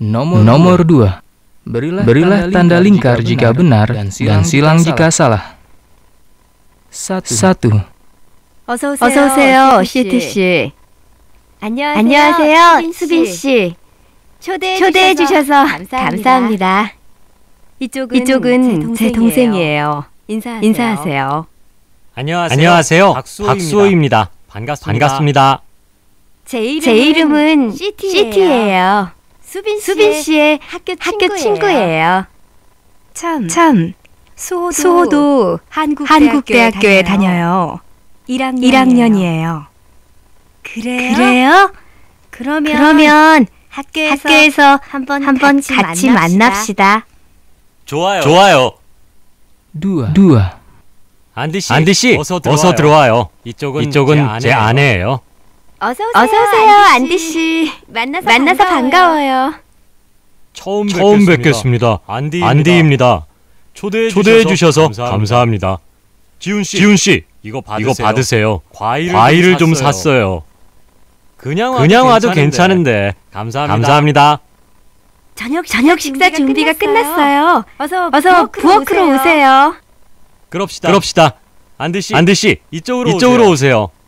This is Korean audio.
Nomor, Nomor dua, berilah, berilah tanda tanda lingkar jika benar dan silang, dan silang jika salah. Satu. Satu. 어서 오세요, 어서 오세요 시티 씨. 안녕하세요, 수빈 씨. 초대해, 초대해 주셔서 감사합니다. 감사합니다. 이쪽은, 이쪽은 제, 동생이에요. 인사하세요. 인사하세요. 안녕하세요. 안녕하세요. 박수호입니다. 박수호입니다. 반갑습니다. 반갑습니다. 름은제 이름은 시티예요. 시티예요. 수빈, 수빈 씨의, 학교, 친구 학교 친구예요. 참, 참 수호도, 수호도 한국대학교 에 다녀요. 1학년 이에요 그래요? 그래요? 그러면, 그러면 학교에서, 학교에서, 한번, 한번 같이, 같이 만납시다. 만납시다. 좋아요. 좋아요. 누아. 누아. 안디 씨, 안디 씨 어서, 들어와요. 어서 들어와요. 이쪽은, 이쪽은 제, 아내예요. 제 아내예요. 어서 오세요, 어서오세요 안디 씨. 만나서, 만나서 반가워요. 반가워요. 처음, 처음 뵙겠습니다. 안디입니다. 안디입니다. 초대해, 초대해 주셔서, 주셔서 감사합니다. 감사합니다. 지훈 씨, 지훈 씨 이거 받으세요. 이거 받으세요. 과일을, 과일을 좀, 샀어요. 좀 샀어요. 그냥 와도, 그냥 와도 괜찮은데. 괜찮은데. 감사합니다. 감사합니다. 저녁 저녁 식사 준비가, 준비가 끝났어요. 끝났어요. 어서 어서 부엌으로 오세요. 오세요. 그럽시다. 그럽시다. 안디 씨, 안디 씨 이쪽으로, 이쪽으로 오세요. 오세요.